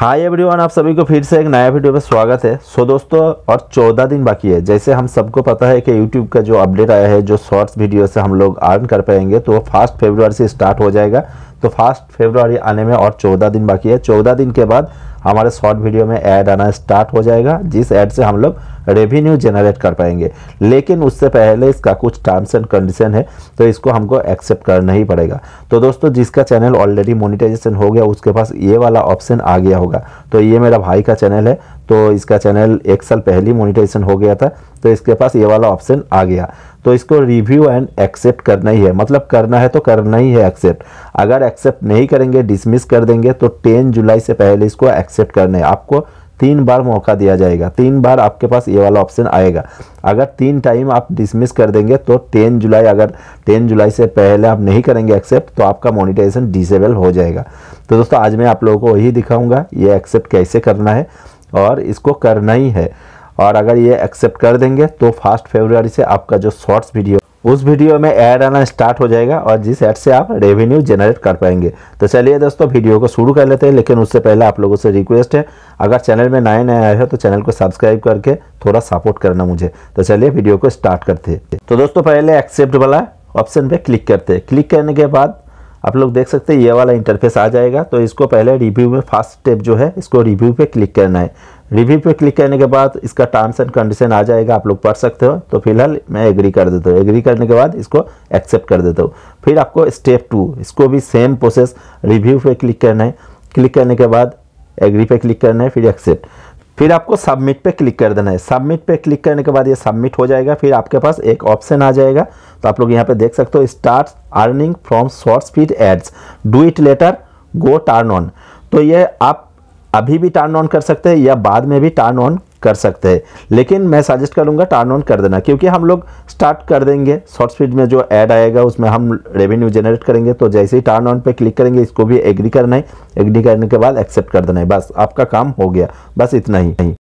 hi everyone आप सभी को फिर से एक नया वीडियो में स्वागत है सो दोस्तों और चौदह दिन बाकी है जैसे हम सबको पता है कि यूट्यूब का जो अपडेट आया है जो शॉर्ट्स वीडियो से हम लोग अर्न कर पाएंगे तो वो फास्ट फेब्रुआरी से स्टार्ट हो जाएगा तो फर्स्ट फेब्रुआरी आने में और चौदह दिन बाकी है चौदह दिन के बाद हमारे शॉर्ट वीडियो में ऐड आना स्टार्ट हो जाएगा जिस ऐड से हम लोग रेवेन्यू जनरेट कर पाएंगे लेकिन उससे पहले इसका कुछ टर्म्स एंड कंडीशन है तो इसको हमको एक्सेप्ट करना ही पड़ेगा तो दोस्तों जिसका चैनल ऑलरेडी मोनिटाइजेशन हो गया उसके पास ये वाला ऑप्शन आ गया होगा तो ये मेरा भाई का चैनल है तो इसका चैनल एक साल पहले मोनिटाइजेशन हो गया था तो इसके पास ये वाला ऑप्शन आ गया तो इसको रिव्यू एंड एक्सेप्ट करना ही है मतलब करना है तो करना ही है एक्सेप्ट अगर एक्सेप्ट नहीं करेंगे डिसमिस कर देंगे तो 10 जुलाई से पहले इसको एक्सेप्ट करना है आपको तीन बार मौका दिया जाएगा तीन बार आपके पास ये वाला ऑप्शन आएगा अगर तीन टाइम आप डिसमिस कर देंगे तो टेन जुलाई अगर टेन जुलाई से पहले आप नहीं करेंगे एक्सेप्ट तो आपका मोनिटाइजेशन डिसेबल हो जाएगा तो दोस्तों आज मैं आप लोगों को वही दिखाऊँगा ये एक्सेप्ट कैसे करना है और इसको करना ही है और अगर ये एक्सेप्ट कर देंगे तो फर्स्ट फेबररी से आपका जो शॉर्ट्स वीडियो उस वीडियो में ऐड आना स्टार्ट हो जाएगा और जिस ऐड से आप रेवेन्यू जनरेट कर पाएंगे तो चलिए दोस्तों वीडियो को शुरू कर लेते हैं लेकिन उससे पहले आप लोगों से रिक्वेस्ट है अगर चैनल में नए नए आए हो तो चैनल को सब्सक्राइब करके थोड़ा सपोर्ट करना मुझे तो चलिए वीडियो को स्टार्ट करते हैं तो दोस्तों पहले एक्सेप्ट वाला ऑप्शन पर क्लिक करते हैं क्लिक करने के बाद आप लोग देख सकते हैं ये वाला इंटरफेस आ जाएगा तो इसको पहले रिव्यू में फर्स्ट स्टेप जो है इसको रिव्यू पे क्लिक करना है रिव्यू पे क्लिक करने के बाद इसका टर्म्स एंड कंडीशन आ जाएगा आप लोग पढ़ सकते हो तो फिलहाल मैं एग्री कर देता हूँ एग्री करने के बाद इसको एक्सेप्ट कर देता हूँ फिर आपको स्टेप टू इसको भी सेम प्रोसेस रिव्यू पे क्लिक करना है क्लिक करने के बाद एग्री पे क्लिक करना है फिर एक्सेप्ट फिर आपको सबमिट पे क्लिक कर देना है सबमिट पे क्लिक करने के बाद ये सबमिट हो जाएगा फिर आपके पास एक ऑप्शन आ जाएगा तो आप लोग यहाँ पे देख सकते हो start earning from short speed ads do it later go turn on तो ये आप अभी भी टर्न ऑन कर सकते हैं या बाद में भी टर्न ऑन कर सकते हैं लेकिन मैं सजेस्ट करूंगा टर्न ऑन कर देना क्योंकि हम लोग स्टार्ट कर देंगे शॉर्ट स्पीड में जो ऐड आएगा उसमें हम रेवेन्यू जनरेट करेंगे तो जैसे ही टर्न ऑन पे क्लिक करेंगे इसको भी एग्री करना है एग्री करने के बाद एक्सेप्ट कर देना है बस आपका काम हो गया बस इतना ही नहीं